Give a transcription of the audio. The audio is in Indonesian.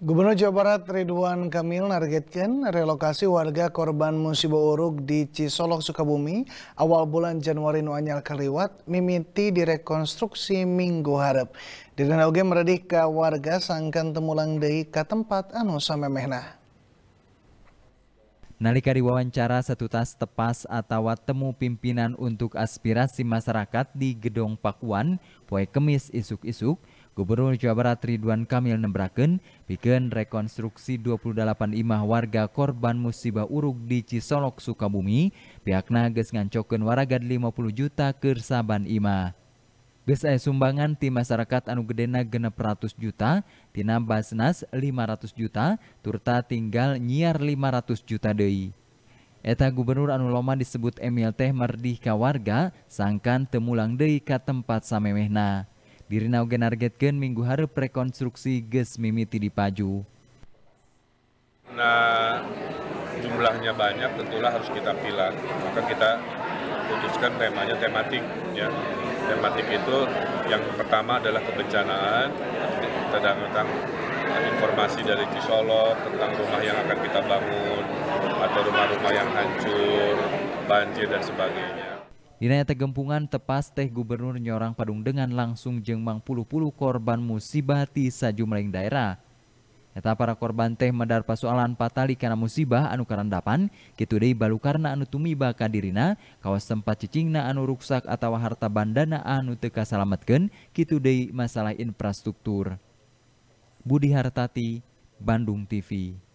Gubernur Jawa Barat Ridwan Kamil nargetkan relokasi warga korban musibah uruk di Cisolok, Sukabumi awal bulan Januari Nuanyal Kaliwat mimiti direkonstruksi Minggu Harap. Dengan Oge meredih ke warga sangkan temulang dari ke tempat anu samemehna. Nalika satu tas tepas atau temu pimpinan untuk aspirasi masyarakat di Gedung Pakuan, poe kemis isuk-isuk, Gubernur Jawa Barat Ridwan Kamil nembraken bikin rekonstruksi 28 imah warga korban musibah urug di Cisolok Sukabumi pihak Nages ngancokin waragad 50 juta kersaban saban imah. Geus sumbangan tim masyarakat anu gedena genep ratus juta, tina Basnas 500 juta, turta tinggal nyiar 500 juta dei. Eta gubernur anu loma disebut Emil Teh Merdih warga, sangkan temulang dei ke tempat samemehna. Dirina oge nargetkeun minggu hareup rekonstruksi geus mimiti Paju. Nah, jumlahnya banyak tentulah harus kita pilih Maka kita putuskan temanya tematik ya. Tematik itu yang pertama adalah kebencanaan tentang, tentang informasi dari Cisolok tentang rumah yang akan kita bangun atau rumah-rumah yang hancur, banjir dan sebagainya. Dinaya tegempungan tepas teh gubernur nyorang Padung dengan langsung jengmang puluh-puluh korban musibah di sajumlaing daerah. Eta para korban teh medar pasualan patali karena musibah anu karandapan, kitu balu karena anu tumiba ka dirina, kawas tempat cicingna anu ruksak atau harta bandana anu teka salamatkan, kitu deui masalah infrastruktur. Budi Hartati, Bandung TV.